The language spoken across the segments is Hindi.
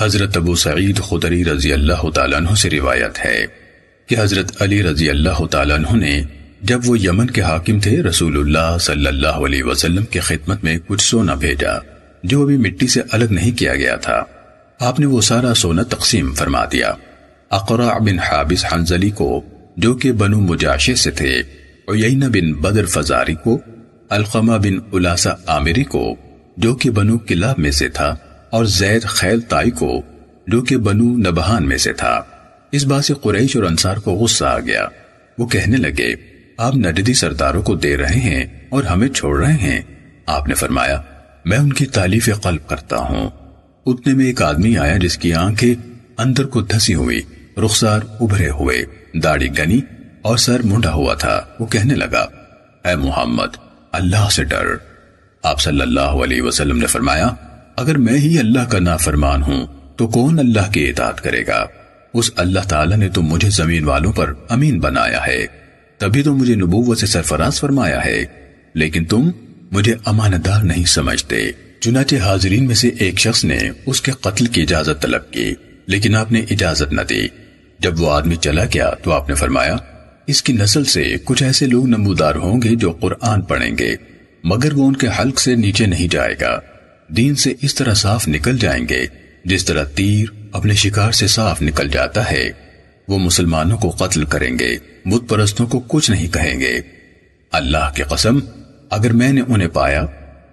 हजरत अबू सईद खुदरी रजी अल्लाह तु से रिवायत है कि हजरत अली रजी अल्लाह तु ने जब वो यमन के हाकिम थे रसूलुल्लाह सल्लल्लाहु अलैहि वसल्लम की खिदमत में कुछ सोना भेजा जो अभी मिट्टी से अलग नहीं किया गया था आपने वो सारा सोना तकसीम फरमा दिया अकरा बिन हाबिस हंजली को जो कि बनु मुजाशे से थे उयना बिन बदर फजारी को अलकमा बिन उलासा आमिरी को जो कि बनु किला में से था और जैद खैल ताई को जो कि बनू नबहान में से था इस बात से कुरैश और अंसार को गुस्सा आ गया वो कहने लगे आप नडदी सरदारों को दे रहे हैं और हमें छोड़ रहे हैं आपने फरमाया मैं उनकी तालीफ कल्ब करता हूँ उतने में एक आदमी आया जिसकी आंखें अंदर को धसी हुई रुखसार उभरे हुए दाढ़ी गनी और सर मुंडा हुआ था वो कहने लगा ए मोहम्मद अल्लाह से डर आप सल्लल्लाहु अलैहि वसल्लम ने फरमाया अगर मैं ही अल्लाह का नाफरमान हूं तो कौन अल्लाह की इताद करेगा उस अल्लाह ताला ने तो मुझे जमीन वालों पर अमीन बनाया है तभी तो मुझे नबूवत से सरफराज फरमाया है लेकिन तुम मुझे अमानतदार नहीं समझते चुनाचे हाजरीन में से एक शख्स ने उसके कत्ल की इजाजत तलब की लेकिन आपने इजाजत न दी जब वो आदमी चला गया तो आपने फरमाया इसकी नस्ल से कुछ ऐसे लोग नमूदार होंगे जो कुरान पढ़ेंगे मगर वो उनके हल्क से नीचे नहीं जाएगा दीन से इस तरह साफ निकल जाएंगे जिस तरह तीर अपने शिकार से साफ निकल जाता है वो मुसलमानों को कत्ल करेंगे बुत परस्तों को कुछ नहीं कहेंगे अल्लाह की कसम अगर मैंने उन्हें पाया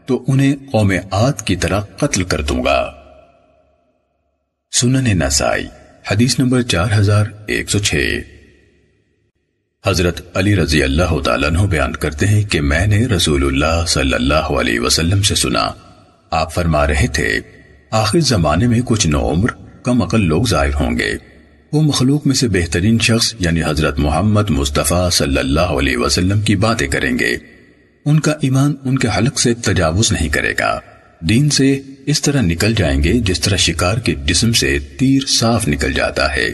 तो उन्हें कौम आद की तरह कत्ल कर दूंगा सुनन नसाई हदीस नंबर चार हजार एक सौ छ हजरत अली रजी अल्लाह तु बयान करते हैं कि मैंने रसूलुल्लाह सल्लल्लाहु अलैहि वसल्लम से सुना आप फरमा रहे थे आखिर जमाने में कुछ नौम्र कम अकल लोग जाहिर होंगे वो मखलूक में से बेहतरीन शख्स यानी हजरत मोहम्मद मुस्तफ़ा सल्लल्लाहु अलैहि वसल्लम की बातें करेंगे उनका ईमान उनके हलक से तजावुज नहीं करेगा दीन से इस तरह निकल जाएंगे जिस तरह शिकार के जिस्म से तीर साफ निकल जाता है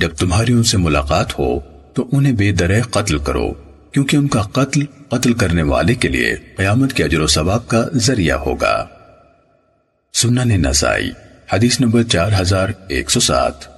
जब तुम्हारी उनसे मुलाकात हो तो उन्हें बेदर कत्ल करो क्योंकि उनका कत्ल कत्ल करने वाले के लिए क्यामत के अजर सवाब का जरिया होगा ने नसाई हदीस नंबर चार हजार एक सौ सात